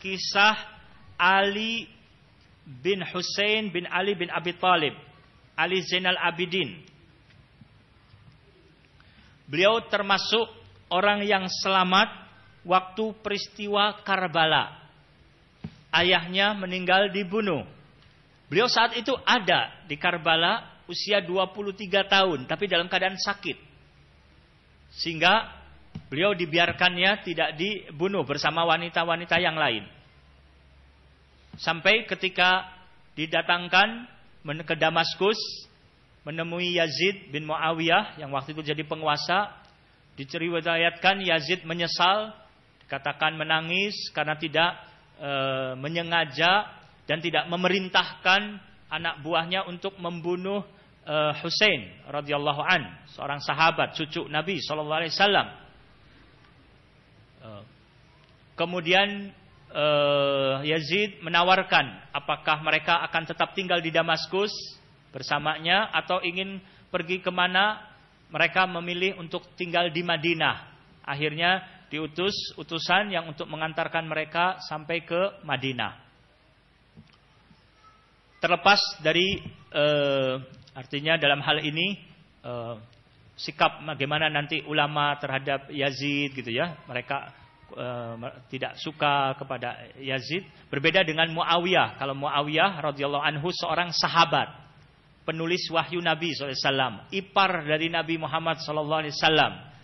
kisah Ali bin Hussein bin Ali bin Abi Talib. Ali Zainal Abidin. Beliau termasuk orang yang selamat waktu peristiwa Karbala. Ayahnya meninggal dibunuh. Beliau saat itu ada di Karbala usia 23 tahun tapi dalam keadaan sakit. Sehingga Beliau dibiarkannya tidak dibunuh bersama wanita-wanita yang lain. Sampai ketika didatangkan ke Damaskus menemui Yazid bin Muawiyah yang waktu itu jadi penguasa, diceritakan Yazid menyesal, dikatakan menangis karena tidak e, menyengaja dan tidak memerintahkan anak buahnya untuk membunuh e, eh, Hussein radhiyallahu an, seorang sahabat cucu Nabi saw. alaihi wasallam. Eh, kemudian eh, Yazid menawarkan apakah mereka akan tetap tinggal di Damaskus bersamanya atau ingin pergi kemana mereka memilih untuk tinggal di Madinah. Akhirnya diutus utusan yang untuk mengantarkan mereka sampai ke Madinah. Terlepas dari eh, artinya dalam hal ini sikap bagaimana nanti ulama terhadap Yazid gitu ya. Mereka e, tidak suka kepada Yazid. Berbeda dengan Muawiyah. Kalau Muawiyah radhiyallahu anhu seorang sahabat, penulis wahyu Nabi SAW, ipar dari Nabi Muhammad SAW.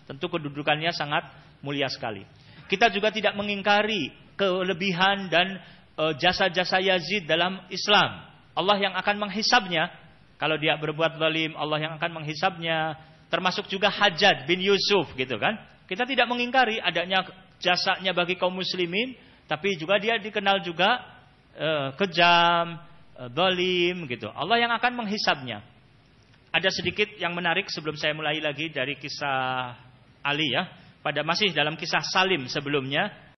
Tentu kedudukannya sangat mulia sekali. Kita juga tidak mengingkari kelebihan dan eh, jasa-jasa Yazid dalam Islam. Allah yang akan menghisabnya. Kalau dia berbuat zalim, Allah yang akan menghisabnya Termasuk juga Hajat bin Yusuf gitu kan. Kita tidak mengingkari adanya jasanya bagi kaum muslimin, tapi juga dia dikenal juga e, kejam, e, eh, dolim gitu. Allah yang akan menghisabnya. Ada sedikit yang menarik sebelum saya mulai lagi dari kisah Ali ya. Pada masih dalam kisah Salim sebelumnya,